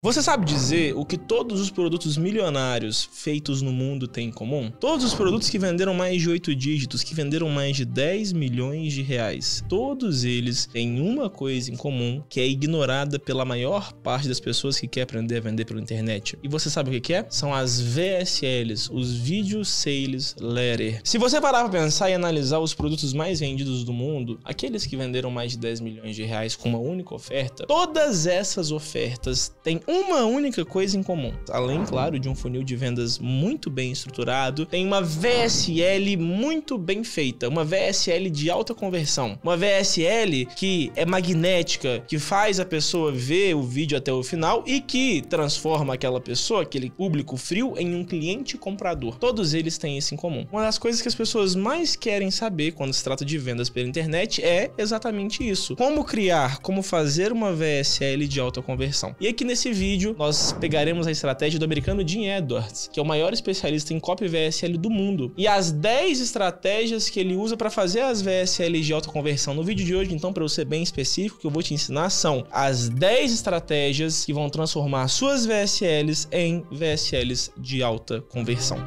Você sabe dizer o que todos os produtos milionários feitos no mundo têm em comum? Todos os produtos que venderam mais de 8 dígitos, que venderam mais de 10 milhões de reais, todos eles têm uma coisa em comum que é ignorada pela maior parte das pessoas que quer aprender a vender pela internet. E você sabe o que é? São as VSLs, os Video Sales Letter. Se você parar para pensar e analisar os produtos mais vendidos do mundo, aqueles que venderam mais de 10 milhões de reais com uma única oferta, todas essas ofertas têm uma única coisa em comum. Além, claro, de um funil de vendas muito bem estruturado, tem uma VSL muito bem feita, uma VSL de alta conversão, uma VSL que é magnética, que faz a pessoa ver o vídeo até o final e que transforma aquela pessoa, aquele público frio, em um cliente comprador. Todos eles têm isso em comum. Uma das coisas que as pessoas mais querem saber quando se trata de vendas pela internet é exatamente isso: como criar, como fazer uma VSL de alta conversão. E aqui é nesse vídeo, nós pegaremos a estratégia do americano Jim Edwards, que é o maior especialista em copy VSL do mundo, e as 10 estratégias que ele usa para fazer as VSLs de alta conversão. No vídeo de hoje, então, para eu ser bem específico, que eu vou te ensinar são as 10 estratégias que vão transformar suas VSLs em VSLs de alta conversão.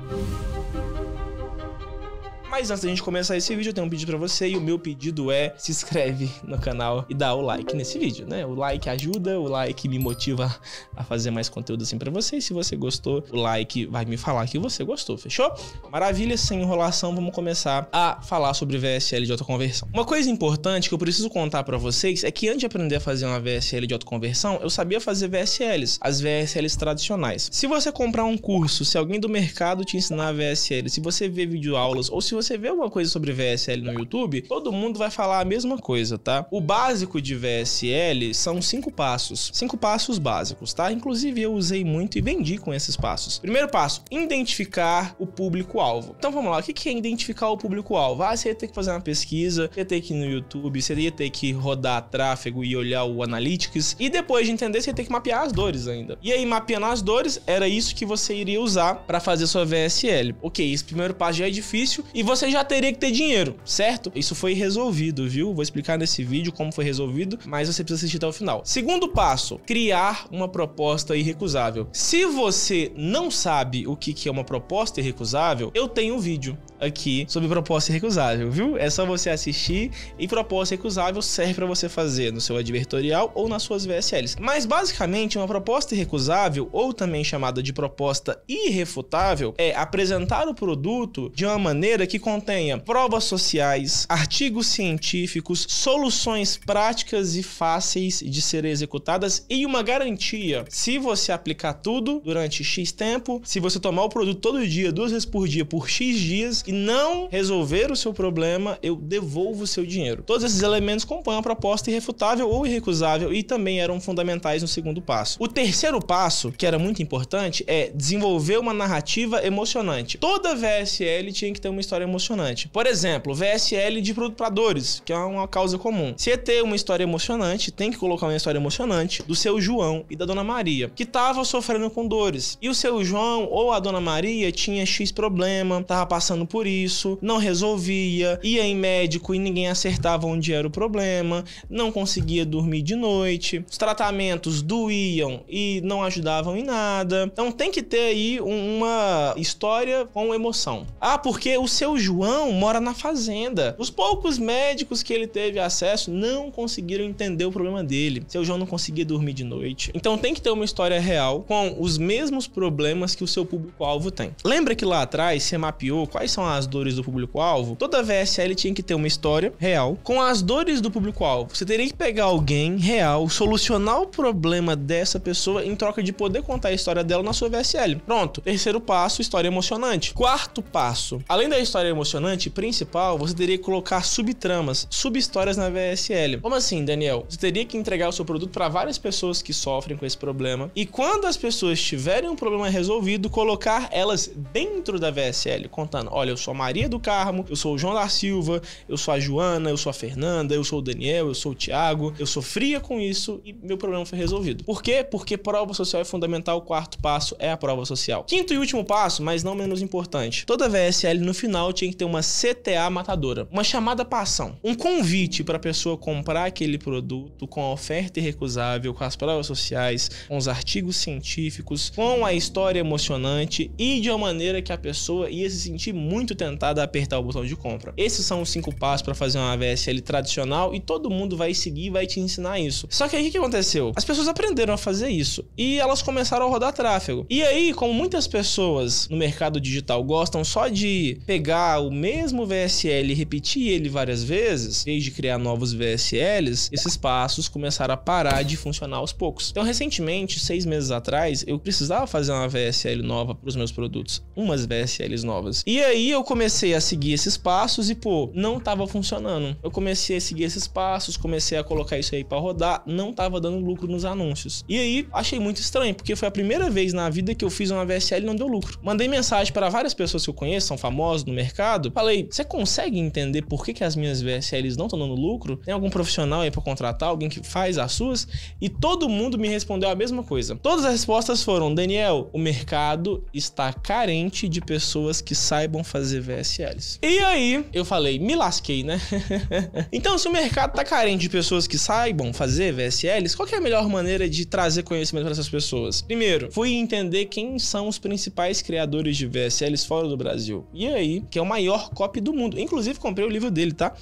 Mas antes da gente começar esse vídeo, eu tenho um pedido para você e o meu pedido é se inscreve no canal e dá o like nesse vídeo, né? O like ajuda, o like me motiva a fazer mais conteúdo assim para você. E se você gostou, o like vai me falar que você gostou, fechou? Maravilha, sem enrolação, vamos começar a falar sobre VSL de autoconversão. Uma coisa importante que eu preciso contar para vocês é que antes de aprender a fazer uma VSL de autoconversão, eu sabia fazer VSLs, as VSLs tradicionais. Se você comprar um curso, se alguém do mercado te ensinar a VSL, se você ver aulas ou se você você vê alguma coisa sobre VSL no YouTube, todo mundo vai falar a mesma coisa, tá? O básico de VSL são cinco passos. Cinco passos básicos, tá? Inclusive, eu usei muito e vendi com esses passos. Primeiro passo, identificar o público-alvo. Então vamos lá, o que é identificar o público-alvo? Ah, você ia ter que fazer uma pesquisa, ia ter que ir no YouTube, você ia ter que rodar tráfego e olhar o Analytics. E depois de entender, você ia ter que mapear as dores ainda. E aí, mapeando as dores, era isso que você iria usar para fazer sua VSL. Ok, esse primeiro passo já é difícil e você você já teria que ter dinheiro, certo? Isso foi resolvido, viu? Vou explicar nesse vídeo como foi resolvido, mas você precisa assistir até o final. Segundo passo, criar uma proposta irrecusável. Se você não sabe o que é uma proposta irrecusável, eu tenho um vídeo aqui sobre proposta recusável, viu? É só você assistir e proposta recusável serve para você fazer no seu advertorial ou nas suas VSLs. Mas basicamente, uma proposta recusável ou também chamada de proposta irrefutável é apresentar o produto de uma maneira que contenha provas sociais, artigos científicos, soluções práticas e fáceis de serem executadas e uma garantia. Se você aplicar tudo durante X tempo, se você tomar o produto todo dia, duas vezes por dia, por X dias, e não resolver o seu problema, eu devolvo o seu dinheiro. Todos esses elementos compõem a proposta irrefutável ou irrecusável e também eram fundamentais no segundo passo. O terceiro passo, que era muito importante, é desenvolver uma narrativa emocionante. Toda VSL tinha que ter uma história emocionante. Por exemplo, VSL de produtores, que é uma causa comum. Se é ter uma história emocionante, tem que colocar uma história emocionante do seu João e da Dona Maria, que tava sofrendo com dores. E o seu João ou a Dona Maria tinha X problema, tava passando por por isso, não resolvia, ia em médico e ninguém acertava onde era o problema, não conseguia dormir de noite, os tratamentos doíam e não ajudavam em nada. Então tem que ter aí uma história com emoção. Ah, porque o seu João mora na fazenda. Os poucos médicos que ele teve acesso não conseguiram entender o problema dele. Seu João não conseguia dormir de noite. Então tem que ter uma história real com os mesmos problemas que o seu público-alvo tem. Lembra que lá atrás você mapeou quais são as dores do público-alvo, toda VSL tinha que ter uma história real com as dores do público-alvo. Você teria que pegar alguém real, solucionar o problema dessa pessoa em troca de poder contar a história dela na sua VSL. Pronto. Terceiro passo, história emocionante. Quarto passo, além da história emocionante principal, você teria que colocar subtramas, subhistórias na VSL. Como assim, Daniel? Você teria que entregar o seu produto para várias pessoas que sofrem com esse problema e quando as pessoas tiverem um problema resolvido, colocar elas dentro da VSL, contando, olha, olha, eu sou a Maria do Carmo, eu sou o João da Silva, eu sou a Joana, eu sou a Fernanda, eu sou o Daniel, eu sou o Tiago, eu sofria com isso e meu problema foi resolvido. Por quê? Porque prova social é fundamental, o quarto passo é a prova social. Quinto e último passo, mas não menos importante. Toda VSL no final tinha que ter uma CTA matadora, uma chamada para ação, um convite para a pessoa comprar aquele produto com a oferta irrecusável, com as provas sociais, com os artigos científicos, com a história emocionante e de uma maneira que a pessoa ia se sentir muito muito tentado a apertar o botão de compra. Esses são os cinco passos para fazer uma VSL tradicional e todo mundo vai seguir e vai te ensinar isso. Só que aí o que aconteceu? As pessoas aprenderam a fazer isso e elas começaram a rodar tráfego. E aí, como muitas pessoas no mercado digital gostam só de pegar o mesmo VSL e repetir ele várias vezes, desde criar novos VSLs, esses passos começaram a parar de funcionar aos poucos. Então, recentemente, seis meses atrás, eu precisava fazer uma VSL nova para os meus produtos, umas VSLs novas. E aí aí eu comecei a seguir esses passos e, pô, não tava funcionando. Eu comecei a seguir esses passos, comecei a colocar isso aí para rodar, não tava dando lucro nos anúncios. E aí achei muito estranho, porque foi a primeira vez na vida que eu fiz uma VSL e não deu lucro. Mandei mensagem para várias pessoas que eu conheço, são famosos no mercado. Falei, você consegue entender por que, que as minhas VSLs não estão dando lucro? Tem algum profissional aí para contratar, alguém que faz as suas? E todo mundo me respondeu a mesma coisa. Todas as respostas foram: Daniel, o mercado está carente de pessoas que saibam fazer fazer VSLs. E aí, eu falei, me lasquei, né? então, se o mercado tá carente de pessoas que saibam fazer VSLs, qual é a melhor maneira de trazer conhecimento para essas pessoas? Primeiro, fui entender quem são os principais criadores de VSLs fora do Brasil. E aí, que é o maior copy do mundo. Inclusive, comprei o livro dele, tá?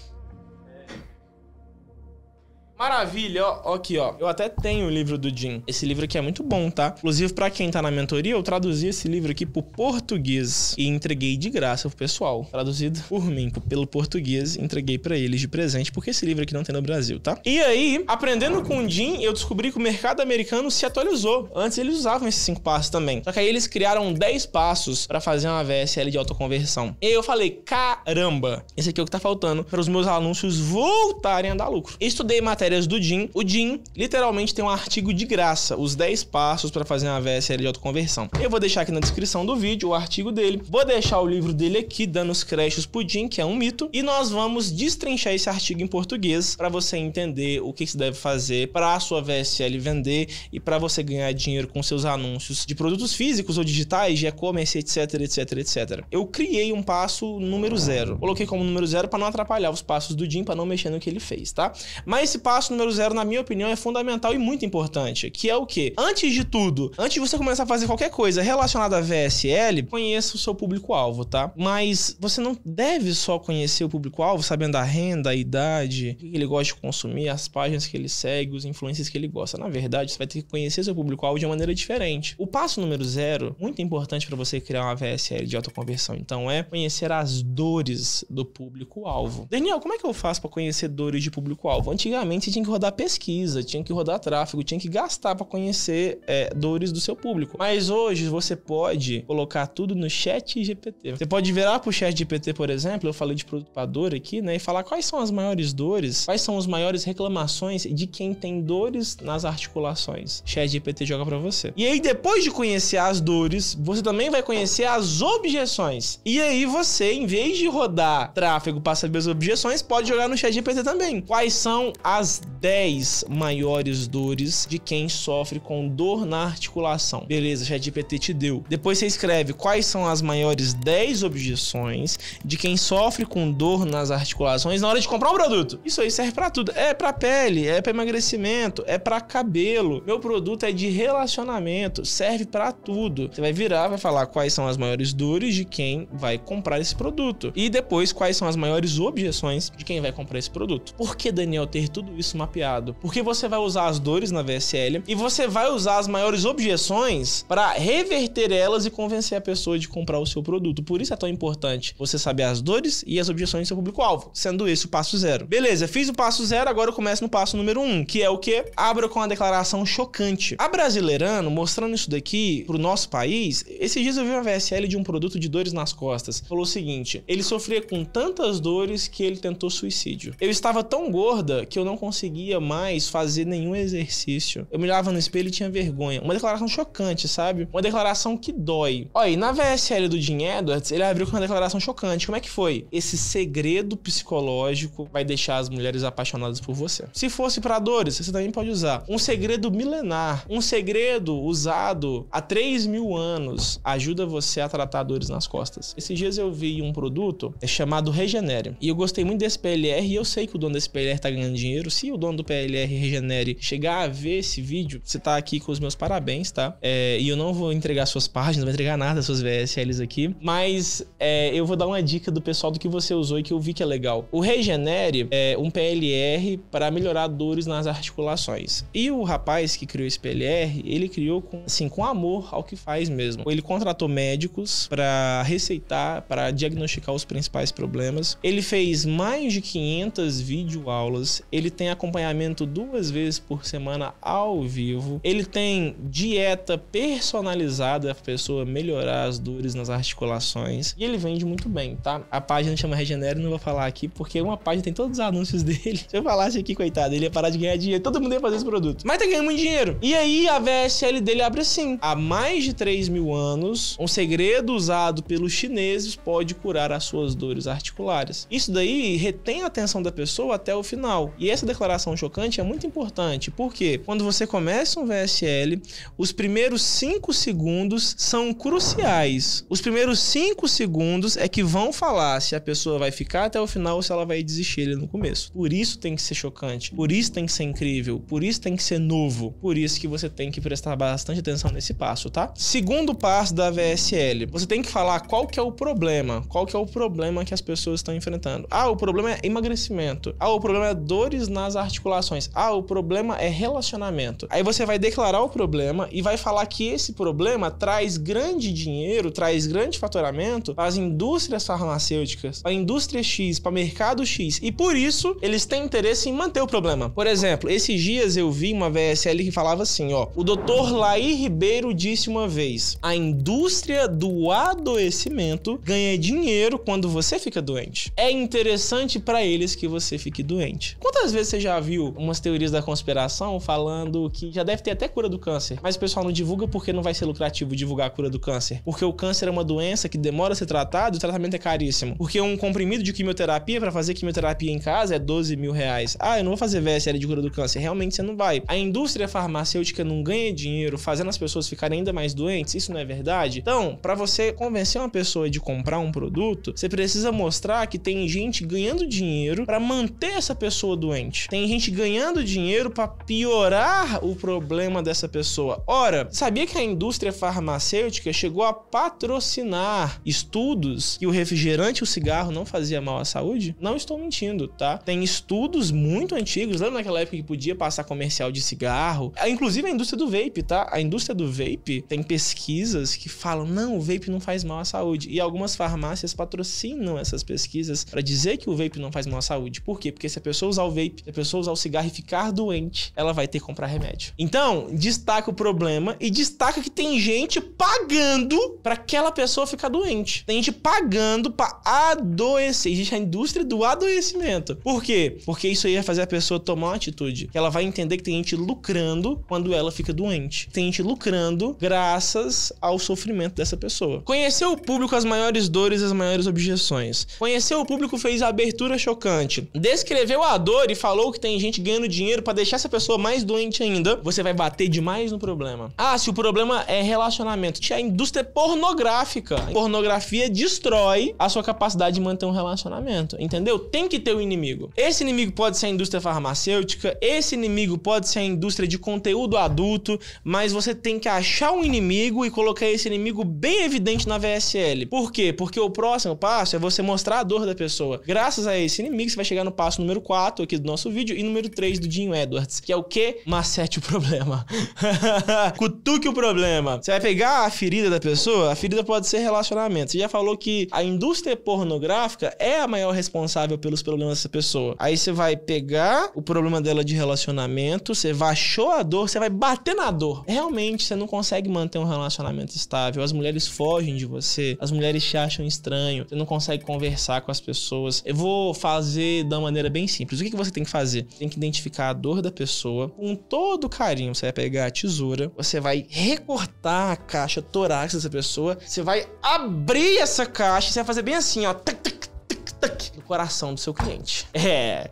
Maravilha, ó, aqui, ó. Eu até tenho o livro do Jim. Esse livro aqui é muito bom, tá? Inclusive, para quem tá na mentoria, eu traduzi esse livro aqui pro português e entreguei de graça pro pessoal. Traduzido por mim, pelo português, entreguei para eles de presente, porque esse livro aqui não tem no Brasil, tá? E aí, aprendendo com o Jim, eu descobri que o mercado americano se atualizou. Antes eles usavam esses cinco passos também. Só que aí eles criaram 10 passos para fazer uma VSL de autoconversão. E aí eu falei, caramba, esse aqui é o que tá faltando para os meus anúncios voltarem a dar lucro. estudei matéria férias do Jim, o Jim literalmente tem um artigo de graça, os 10 passos para fazer uma VSL de autoconversão. Eu vou deixar aqui na descrição do vídeo o artigo dele, vou deixar o livro dele aqui, dando os créditos pro Jim, que é um mito, e nós vamos destrinchar esse artigo em português para você entender o que se deve fazer para a sua VSL vender e para você ganhar dinheiro com seus anúncios de produtos físicos ou digitais, de e-commerce, etc, etc, etc. Eu criei um passo número zero. Coloquei como número zero para não atrapalhar os passos do Jim, para não mexer no que ele fez, tá? Mas esse passo passo número zero, na minha opinião, é fundamental e muito importante, que é o quê? Antes de tudo, antes de você começar a fazer qualquer coisa relacionada a VSL, conheça o seu público-alvo, tá? Mas você não deve só conhecer o público-alvo sabendo a renda, a idade, o que ele gosta de consumir, as páginas que ele segue, os influencers que ele gosta. Na verdade, você vai ter que conhecer seu público-alvo de uma maneira diferente. O passo número zero, muito importante para você criar uma VSL de alta conversão, então, é conhecer as dores do público-alvo. Daniel, como é que eu faço para conhecer dores de público-alvo? Antigamente, tinha que rodar pesquisa, tinha que rodar tráfego, tinha que gastar para conhecer é, dores do seu público. Mas hoje você pode colocar tudo no chat GPT. Você pode virar pro chat GPT, por exemplo, eu falei de produto pra dor aqui, né? E falar quais são as maiores dores, quais são as maiores reclamações de quem tem dores nas articulações. Chat GPT joga para você. E aí, depois de conhecer as dores, você também vai conhecer as objeções. E aí você, em vez de rodar tráfego para saber as objeções, pode jogar no chat GPT também. Quais são as 10 maiores dores de quem sofre com dor na articulação. Beleza, ChatGPT te deu. Depois você escreve quais são as maiores 10 objeções de quem sofre com dor nas articulações na hora de comprar um produto. Isso aí serve para tudo. É para pele, é para emagrecimento, é para cabelo. Meu produto é de relacionamento, serve para tudo. Você vai virar, vai falar quais são as maiores dores de quem vai comprar esse produto e depois quais são as maiores objeções de quem vai comprar esse produto. Por que Daniel ter tudo isso isso mapeado. Porque você vai usar as dores na VSL e você vai usar as maiores objeções para reverter elas e convencer a pessoa de comprar o seu produto. Por isso é tão importante você saber as dores e as objeções do seu público-alvo, sendo esse o passo zero. Beleza, fiz o passo zero, agora eu começo no passo número um, que é o que? Abra com a declaração chocante. A Brasileirano, mostrando isso daqui pro nosso país, esses dias eu vi uma VSL de um produto de dores nas costas. Falou o seguinte: ele sofria com tantas dores que ele tentou suicídio. Eu estava tão gorda que eu não conseguia conseguia mais fazer nenhum exercício. Eu me olhava no espelho e tinha vergonha. Uma declaração chocante, sabe? Uma declaração que dói. Olha, e na VSL do Jim Edwards, ele abriu com uma declaração chocante. Como é que foi? Esse segredo psicológico vai deixar as mulheres apaixonadas por você. Se fosse para dores, você também pode usar. Um segredo milenar, um segredo usado há 3 mil anos, ajuda você a tratar dores nas costas. Esses dias eu vi um produto é chamado Regenere. E eu gostei muito desse PLR e eu sei que o dono desse PLR tá ganhando dinheiro, se o dono do PLR Regenere chegar a ver esse vídeo, você tá aqui com os meus parabéns, tá? É, e eu não vou entregar suas páginas, não vou entregar nada das suas VSLs aqui, mas é, eu vou dar uma dica do pessoal do que você usou e que eu vi que é legal. O Regenere é um PLR para melhorar dores nas articulações. E o rapaz que criou esse PLR, ele criou com, assim, com amor ao que faz mesmo. Ele contratou médicos para receitar, para diagnosticar os principais problemas. Ele fez mais de 500 videoaulas. Ele tem tem acompanhamento duas vezes por semana ao vivo. Ele tem dieta personalizada para a pessoa melhorar as dores nas articulações. E ele vende muito bem, tá? A página chama e não vou falar aqui, porque uma página tem todos os anúncios dele. Se eu falasse aqui, coitado, ele ia parar de ganhar dinheiro. Todo mundo ia fazer esse produto. Mas tá ganhando muito dinheiro. E aí a VSL dele abre assim. Há mais de 3 mil anos, um segredo usado pelos chineses pode curar as suas dores articulares. Isso daí retém a atenção da pessoa até o final. E essa declaração chocante é muito importante, porque quando você começa um VSL, os primeiros 5 segundos são cruciais. Os primeiros 5 segundos é que vão falar se a pessoa vai ficar até o final ou se ela vai desistir ali no começo. Por isso tem que ser chocante, por isso tem que ser incrível, por isso tem que ser novo, por isso que você tem que prestar bastante atenção nesse passo, tá? Segundo passo da VSL, você tem que falar qual que é o problema, qual que é o problema que as pessoas estão enfrentando. Ah, o problema é emagrecimento. Ah, o problema é dores nas nas articulações. Ah, o problema é relacionamento. Aí você vai declarar o problema e vai falar que esse problema traz grande dinheiro, traz grande faturamento para as indústrias farmacêuticas, a indústria X, para o mercado X. E por isso, eles têm interesse em manter o problema. Por exemplo, esses dias eu vi uma VSL que falava assim, ó, o doutor Laí Ribeiro disse uma vez, a indústria do adoecimento ganha dinheiro quando você fica doente. É interessante para eles que você fique doente. Quantas vezes você já viu umas teorias da conspiração falando que já deve ter até cura do câncer, mas o pessoal não divulga porque não vai ser lucrativo divulgar a cura do câncer. Porque o câncer é uma doença que demora a ser tratada e o tratamento é caríssimo. Porque um comprimido de quimioterapia para fazer quimioterapia em casa é 12 mil reais. Ah, eu não vou fazer VSL de cura do câncer. Realmente você não vai. A indústria farmacêutica não ganha dinheiro fazendo as pessoas ficarem ainda mais doentes. Isso não é verdade? Então, para você convencer uma pessoa de comprar um produto, você precisa mostrar que tem gente ganhando dinheiro para manter essa pessoa doente. Tem gente ganhando dinheiro para piorar o problema dessa pessoa. Ora, sabia que a indústria farmacêutica chegou a patrocinar estudos que o refrigerante e o cigarro não fazia mal à saúde? Não estou mentindo, tá? Tem estudos muito antigos, lembra naquela época que podia passar comercial de cigarro? Ah, inclusive a indústria do vape, tá? A indústria do vape tem pesquisas que falam: não, o vape não faz mal à saúde. E algumas farmácias patrocinam essas pesquisas para dizer que o vape não faz mal à saúde. Por quê? Porque se a pessoa usar o vape, se a pessoa usar o cigarro e ficar doente, ela vai ter que comprar remédio. Então, destaca o problema e destaca que tem gente pagando para aquela pessoa ficar doente. Tem gente pagando para adoecer. Existe a indústria do adoecimento. Por quê? Porque isso aí vai fazer a pessoa tomar uma atitude. Que ela vai entender que tem gente lucrando quando ela fica doente. Tem gente lucrando graças ao sofrimento dessa pessoa. Conhecer o público as maiores dores, as maiores objeções. Conhecer o público fez a abertura chocante. Descreveu a dor e falou falou que tem gente ganhando dinheiro para deixar essa pessoa mais doente ainda, você vai bater demais no problema. Ah, se o problema é relacionamento, a indústria é pornográfica. A pornografia destrói a sua capacidade de manter um relacionamento, entendeu? Tem que ter o um inimigo. Esse inimigo pode ser a indústria farmacêutica, esse inimigo pode ser a indústria de conteúdo adulto, mas você tem que achar um inimigo e colocar esse inimigo bem evidente na VSL. Por quê? Porque o próximo passo é você mostrar a dor da pessoa. Graças a esse inimigo, você vai chegar no passo número 4 aqui do nosso nosso vídeo. E número 3 do Jim Edwards, que é o quê? Macete o problema. Cutuque o problema. Você vai pegar a ferida da pessoa, a ferida pode ser relacionamento. Você já falou que a indústria pornográfica é a maior responsável pelos problemas dessa pessoa. Aí você vai pegar o problema dela de relacionamento, você vai achou a dor, você vai bater na dor. Realmente, você não consegue manter um relacionamento estável. As mulheres fogem de você, as mulheres te acham estranho, você não consegue conversar com as pessoas. Eu vou fazer da maneira bem simples. O que você tem que fazer? fazer? Tem que identificar a dor da pessoa com todo carinho. Você vai pegar a tesoura, você vai recortar a caixa torácica dessa pessoa, você vai abrir essa caixa, você vai fazer bem assim, ó. Tac, tac, tac, tac coração do seu cliente. É.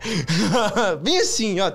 bem assim, ó.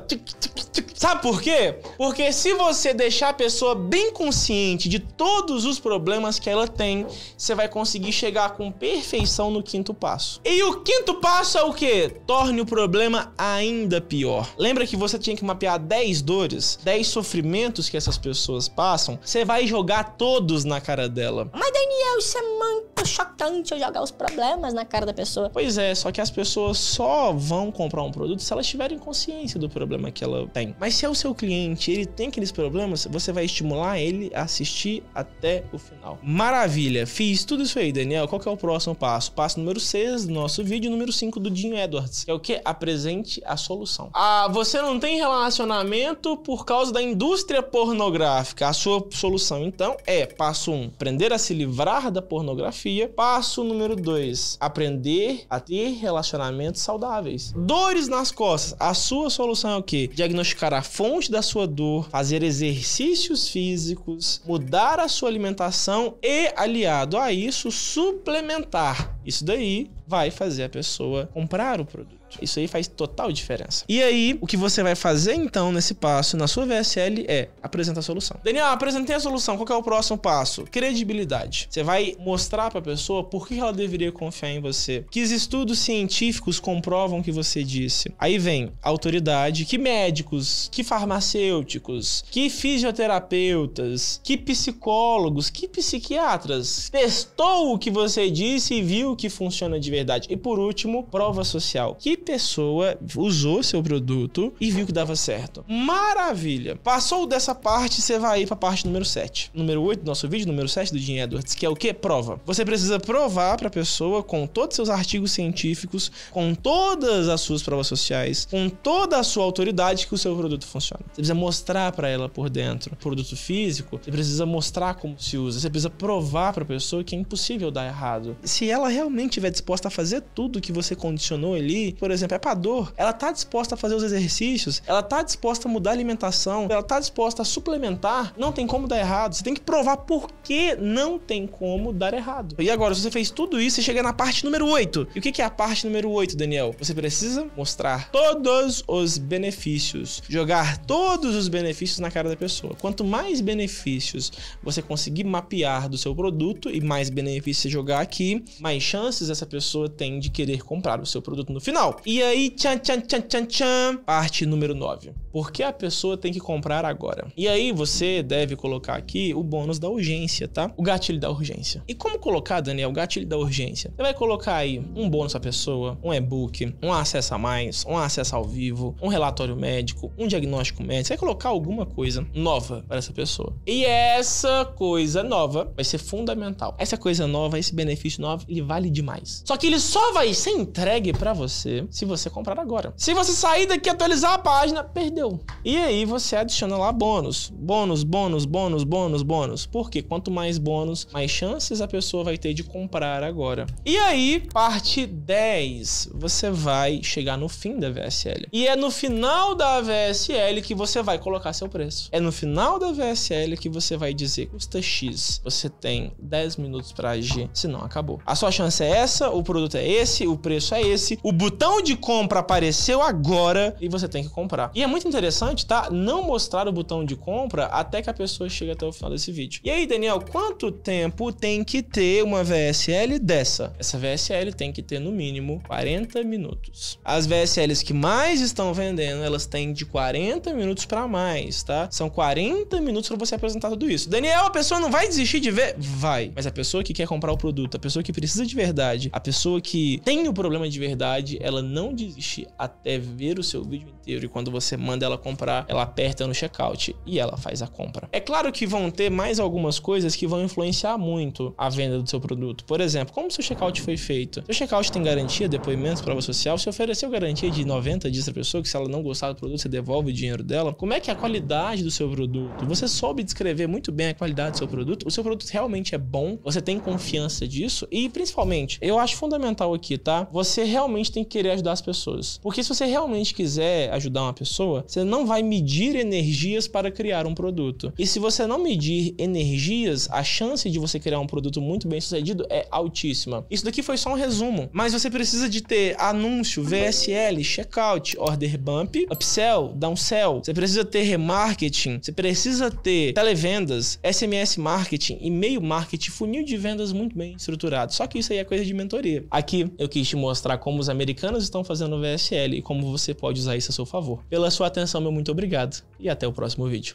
Sabe por quê? Porque se você deixar a pessoa bem consciente de todos os problemas que ela tem, você vai conseguir chegar com perfeição no quinto passo. E o quinto passo é o quê? Torne o problema ainda pior. Lembra que você tinha que mapear 10 dores, 10 sofrimentos que essas pessoas passam? Você vai jogar todos na cara dela. Mas Daniel, isso é muito chocante eu jogar os problemas na cara da pessoa. Pois é, só que as pessoas só vão comprar um produto se elas tiverem consciência do problema que ela tem. Mas se é o seu cliente, ele tem aqueles problemas, você vai estimular ele a assistir até o final. Maravilha, fiz tudo isso aí, Daniel. Qual que é o próximo passo? Passo número 6 do nosso vídeo, número 5 do Dinho Edwards, que é o que? Apresente a solução. Ah, você não tem relacionamento por causa da indústria pornográfica. A sua solução, então, é passo 1, um, aprender a se livrar da pornografia. Passo número 2: aprender a ter relacionamentos saudáveis. Dores nas costas. A sua solução é o quê? Diagnosticar a fonte da sua dor, fazer exercícios físicos, mudar a sua alimentação e, aliado a isso, suplementar. Isso daí vai fazer a pessoa comprar o produto. Isso aí faz total diferença. E aí, o que você vai fazer então nesse passo, na sua VSL, é apresentar a solução. Daniel, apresentei a solução. Qual é o próximo passo? Credibilidade. Você vai mostrar para a pessoa por que ela deveria confiar em você. Que estudos científicos comprovam o que você disse. Aí vem autoridade, que médicos, que farmacêuticos, que fisioterapeutas, que psicólogos, que psiquiatras testou o que você disse e viu que funciona de verdade. E por último, prova social. Que pessoa usou seu produto e viu que dava certo. Maravilha! Passou dessa parte, você vai para a parte número 7. Número 8 do nosso vídeo, número 7 do Jim Edwards, que é o que? Prova. Você precisa provar para a pessoa com todos seus artigos científicos, com todas as suas provas sociais, com toda a sua autoridade que o seu produto funciona. Você precisa mostrar para ela por dentro. produto físico, você precisa mostrar como se usa, você precisa provar para a pessoa que é impossível dar errado. Se ela realmente estiver disposta a fazer tudo que você condicionou ali, por exemplo, é pra dor, ela tá disposta a fazer os exercícios, ela tá disposta a mudar a alimentação, ela tá disposta a suplementar, não tem como dar errado. Você tem que provar por que não tem como dar errado. E agora, se você fez tudo isso, você chega na parte número 8. E o que é a parte número 8, Daniel? Você precisa mostrar todos os benefícios, jogar todos os benefícios na cara da pessoa. Quanto mais benefícios você conseguir mapear do seu produto e mais benefícios você jogar aqui, mais chances essa pessoa tem de querer comprar o seu produto no final. E aí, tchan, tchan, tchan, tchan, tchan, parte número 9. Por que a pessoa tem que comprar agora? E aí, você deve colocar aqui o bônus da urgência, tá? O gatilho da urgência. E como colocar, Daniel, o gatilho da urgência? Você vai colocar aí um bônus à pessoa, um e-book, um acesso a mais, um acesso ao vivo, um relatório médico, um diagnóstico médico. Você vai colocar alguma coisa nova para essa pessoa. E essa coisa nova vai ser fundamental. Essa coisa nova, esse benefício novo, ele vale demais. Só que ele só vai ser entregue para você se você comprar agora. Se você sair daqui e atualizar a página, perdeu. E aí você adiciona lá bônus. Bônus, bônus, bônus, bônus, bônus. Porque quanto mais bônus, mais chances a pessoa vai ter de comprar agora. E aí, parte 10. Você vai chegar no fim da VSL. E é no final da VSL que você vai colocar seu preço. É no final da VSL que você vai dizer custa X. Você tem 10 minutos para agir, senão acabou. A sua chance é essa, o produto é esse, o preço é esse, o botão sinal de compra apareceu agora e você tem que comprar. E é muito interessante, tá? Não mostrar o botão de compra até que a pessoa chegue até o final desse vídeo. E aí, Daniel, quanto tempo tem que ter uma VSL dessa? Essa VSL tem que ter no mínimo 40 minutos. As VSLs que mais estão vendendo, elas têm de 40 minutos para mais, tá? São 40 minutos para você apresentar tudo isso. Daniel, a pessoa não vai desistir de ver? Vai. Mas a pessoa que quer comprar o produto, a pessoa que precisa de verdade, a pessoa que tem o problema de verdade, ela não desiste até ver o seu vídeo inteiro e quando você manda ela comprar, ela aperta no checkout e ela faz a compra. É claro que vão ter mais algumas coisas que vão influenciar muito a venda do seu produto. Por exemplo, como seu checkout foi feito? Seu checkout tem garantia, depoimentos, prova social? Se ofereceu garantia de 90 dias para pessoa, que se ela não gostar do produto, você devolve o dinheiro dela? Como é que é a qualidade do seu produto? Você soube descrever muito bem a qualidade do seu produto? O seu produto realmente é bom? Você tem confiança disso? E principalmente, eu acho fundamental aqui, tá? Você realmente tem que querer ajudar as pessoas. Porque se você realmente quiser ajudar uma pessoa, você não vai medir energias para criar um produto. E se você não medir energias, a chance de você criar um produto muito bem sucedido é altíssima. Isso daqui foi só um resumo, mas você precisa de ter anúncio, VSL, checkout, order bump, upsell, downsell. Você precisa ter remarketing, você precisa ter televendas, SMS marketing, e-mail marketing, funil de vendas muito bem estruturado. Só que isso aí é coisa de mentoria. Aqui eu quis te mostrar como os americanos estão fazendo VSL e como você pode usar isso a seu favor. Pela sua atenção, meu muito obrigado e até o próximo vídeo.